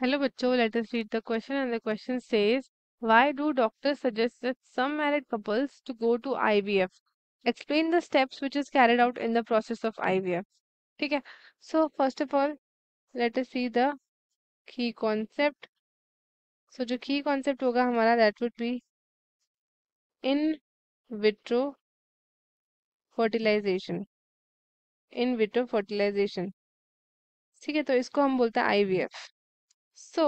Hello बच्चो let us read the question and the question says why do doctor suggest that some married couples to go to IVF explain the steps which is carried out in the process of IVF ठीक है so first of all let us see the key concept so जो key concept होगा हमारा that would be in vitro fertilisation in vitro fertilisation ठीक है तो इसको हम बोलते हैं IVF so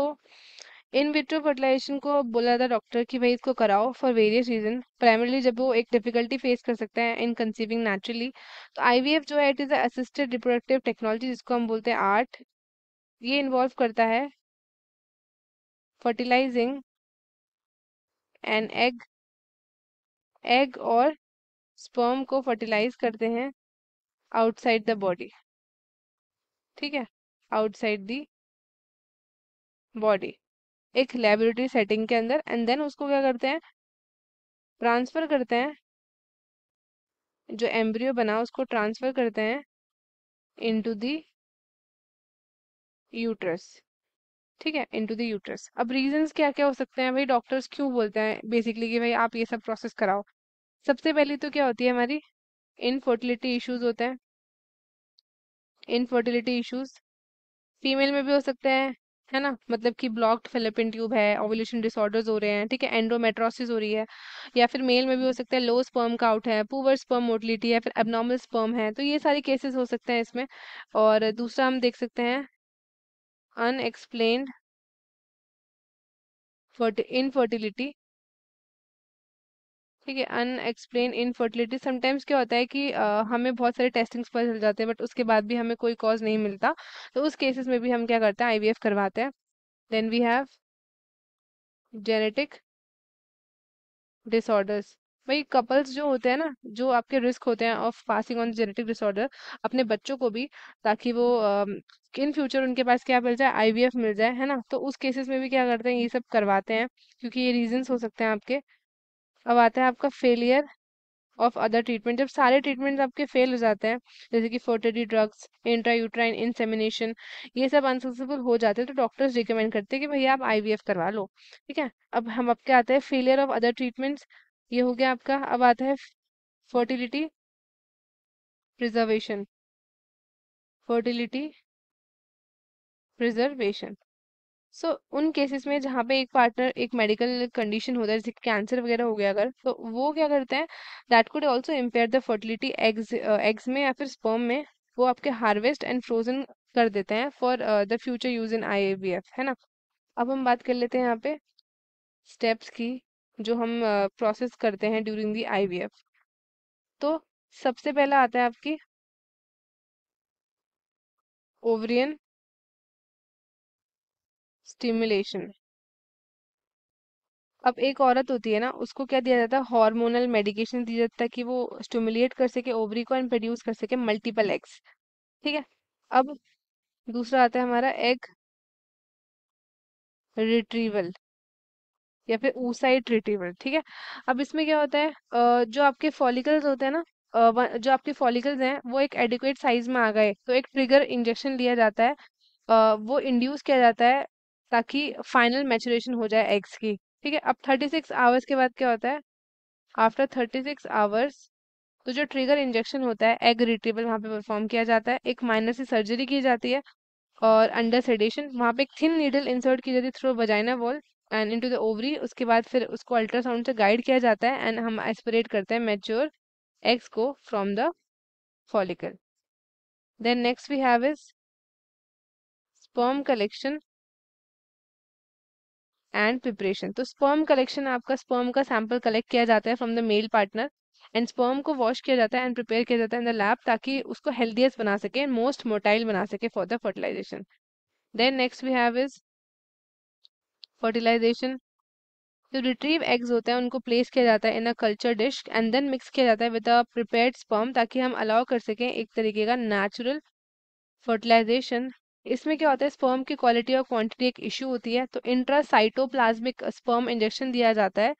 in vitro fertilisation को बोला था डॉक्टर कि भाई इसको कराओ फॉर वेरियस रीजन प्राइमरली जब वो एक डिफिकल्टी फेस कर सकते हैं इन कंसीविंग नेचुरली तो आई जो है it is assisted reproductive technology जिसको हम बोलते हैं आर्ट ये इन्वॉल्व करता है फर्टिलाइजिंग एन एग एग और स्पर्म को फर्टिलाइज करते हैं आउटसाइड द बॉडी ठीक है आउटसाइड दी बॉडी एक लेबोरेटरी सेटिंग के अंदर एंड देन उसको क्या करते हैं ट्रांसफ़र करते हैं जो एम्ब्रियो बना उसको ट्रांसफ़र करते हैं इनटू दी यूट्रस ठीक है इनटू द यूट्रस अब रीजंस क्या क्या हो सकते हैं भाई डॉक्टर्स क्यों बोलते हैं बेसिकली कि भाई आप ये सब प्रोसेस कराओ सबसे पहले तो क्या होती है हमारी इनफर्टिलिटी इश्यूज होते हैं इनफर्टिलिटी इश्यूज फीमेल में भी हो सकते हैं है ना मतलब कि ब्लॉक्ड फेलोपियन ट्यूब है ओवुलेशन डिसऑर्डर्स हो रहे हैं ठीक है एंडोमेट्रोसिस हो रही है या फिर मेल में भी हो सकता है लो स्पर्म काउट है पुअर स्पर्म मोटिलिटी है फिर एबनॉर्मल स्पर्म है तो ये सारे केसेस हो सकते हैं इसमें और दूसरा हम देख सकते हैं अनएक्सप्लेन्ड इनफर्टिलिटी ठीक है अनएक्सप्लेन इनफर्टिलिटी समटाइम्स क्या होता है कि आ, हमें बहुत सारे टेस्टिंग्स पर चल जाते हैं बट उसके बाद भी हमें कोई कॉज नहीं मिलता तो उस केसेस में भी हम क्या करते हैं आईवीएफ करवाते हैं then we have genetic disorders भाई कपल्स जो होते हैं ना जो आपके रिस्क होते हैं of passing on genetic disorder अपने बच्चों को भी ताकि वो इन फ्यूचर उनके पास क्या मिल जाए आईवीएफ मिल जाए है ना तो उस केसेस में भी क्या करते हैं ये सब करवाते हैं क्योंकि ये रीजंस हो सकते हैं आपके अब आता है आपका फेलियर ऑफ अदर ट्रीटमेंट जब सारे ट्रीटमेंट आपके फेल हो जाते हैं जैसे कि fertility drugs intra uterine insemination ये सब अनसक्सेसफुल हो जाते हैं तो डॉक्टर्स रिकमेंड करते हैं कि भैया आप आई करवा लो ठीक है अब हम आपके आते हैं फेलियर ऑफ अदर ट्रीटमेंट्स ये हो गया आपका अब आता है fertility preservation fertility preservation so so, उन केसेस में जहाँ पे एक पार्टनर एक मेडिकल कंडीशन होता है जैसे कैंसर वगैरह हो गया अगर तो वो क्या करते हैं that could also impair the fertility eggs eggs में या फिर स्पर्म में वो आपके हार्वेस्ट एंड फ्रोजन कर देते हैं for the future use in आई है ना अब हम बात कर लेते हैं यहाँ पे स्टेप्स की जो हम प्रोसेस uh, करते हैं ड्यूरिंग दी आई तो सबसे पहला आता है आपकी ओवरियन स्टिमुलेशन अब एक औरत होती है ना उसको क्या दिया जाता है हार्मोनल मेडिकेशन दिया जाता है कि वो स्टिमुलेट कर सके ओवरी को एंड प्रोड्यूस कर सके मल्टीपल एग्स ठीक है अब दूसरा आता है हमारा एग रिट्रीवल या फिर ऊसाइट रिट्रीवल ठीक है अब इसमें क्या होता है जो आपके फॉलिकल्स होते हैं ना जो आपके फॉलिकल्स हैं वो एक एडिक्वेट साइज में आ गए तो एक ट्रिगर इंजेक्शन लिया जाता है वो इंड्यूस किया जाता है ताकि फाइनल मैचुरेशन हो जाए एग्स की ठीक है अब थर्टी सिक्स आवर्स के बाद क्या होता है आफ्टर थर्टी सिक्स आवर्स तो जो ट्रिगर इंजेक्शन होता है एग रिट्रीवल वहाँ पे परफॉर्म किया जाता है एक माइनर सी सर्जरी की जाती है और अंडर सेडेशन वहाँ पे एक थिन नीडल इंसर्ट की जाती है through vagina wall and into the ovary उसके बाद फिर उसको अल्ट्रासाउंड से गाइड किया जाता है एंड हम एस्पिरेट करते हैं मेच्योर एग्स को from the follicle then next we have is sperm collection and preparation तो स्पर्म कलेक्शन आपका स्पर्म का सैंपल कलेक्ट किया जाता है from the male partner and sperm को वॉश किया जाता है एंड प्रिपेयर किया जाता है इन द लैब ताकि उसको हेल्दीएस्ट बना सके एंड मोस्ट मोटाइल बना सके for the fertilisation then next we have is fertilisation जो रिट्रीव एग्स होते हैं उनको प्लेस किया जाता है in a culture dish and then mix किया जाता है विद अ प्रिपेयर्ड स्पर्म ताकि हम अलाउ कर सकें एक तरीके का नेचुरल फर्टिलाइजेशन इसमें क्या होता है स्पर्म की क्वालिटी और क्वांटिटी एक इश्यू होती है तो इंट्रा साइटोप्लाज्मिक स्पर्म इंजेक्शन दिया जाता है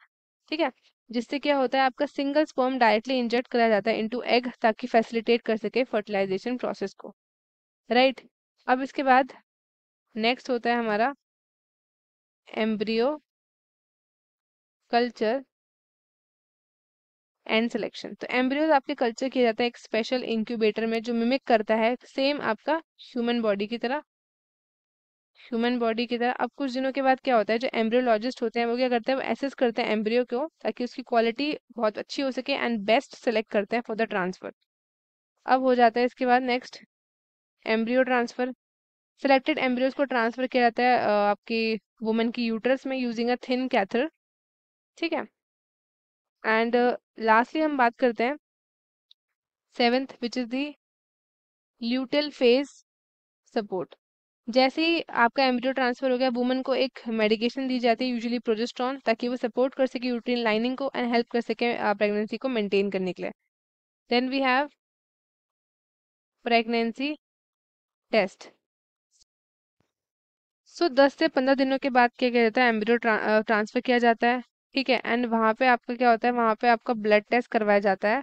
ठीक है जिससे क्या होता है आपका सिंगल स्पर्म डायरेक्टली इंजेक्ट कराया जाता है इनटू एग ताकि फैसिलिटेट कर सके फर्टिलाइजेशन प्रोसेस को राइट right. अब इसके बाद नेक्स्ट होता है हमारा एम्ब्रियो कल्चर एंड सिलेक्शन तो एम्ब्रियोज आपके कल्चर किया जाता है एक स्पेशल इंक्यूबेटर में जो मिमिक करता है सेम आपका ह्यूमन बॉडी की तरह ह्यूमन बॉडी की तरह अब कुछ दिनों के बाद क्या होता है जो एम्ब्रियोलॉजिस्ट होते हैं वो क्या करते हैं वो एसेस करते हैं एम्ब्रियो को ताकि उसकी क्वालिटी बहुत अच्छी हो सके एंड बेस्ट सेलेक्ट करते हैं फॉर द ट्रांसफर अब हो जाता है इसके बाद next embryo transfer selected embryos को ट्रांसफर किया जाता है आपकी वुमेन की यूटरस में यूजिंग अ थिन कैथर ठीक है एंड लास्टली uh, हम बात करते हैं seventh which is the luteal phase support जैसे ही आपका एम्ब्रियो ट्रांसफर हो गया वुमन को एक मेडिकेशन दी जाती है यूजुअली प्रोजेस्ट्रॉन ताकि वो सपोर्ट कर सके यूट्रीन लाइनिंग को एंड हेल्प कर सके प्रेगनेंसी uh, को मेंटेन करने के लिए then we have pregnancy test so दस से पंद्रह दिनों के बाद क्या किया जाता है एम्ब्रियो ट्रांसफर uh, किया जाता है ठीक है एंड वहाँ पे आपका क्या होता है वहाँ पे आपका ब्लड टेस्ट करवाया जाता है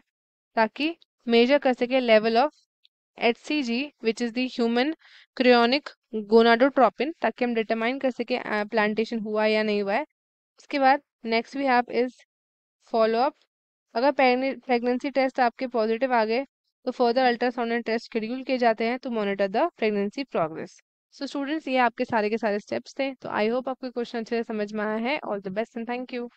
ताकि मेजर कर सके level of H C G which is human chorionic gonadotropin ताकि हम डिटरमाइन कर सके प्लांटेशन हुआ या नहीं हुआ है उसके बाद नेक्स्ट भी आप इज़ फॉलो अप अगर प्रेगनेंसी टेस्ट आपके पॉजिटिव आ गए तो फर्दर अल्ट्रासाउंड टेस्ट शेड्यूल किए जाते हैं to monitor the pregnancy progress so students ये आपके सारे के सारे स्टेप्स थे तो आई होप आपको क्वेश्चन अच्छे से समझ में आया है all the best and thank you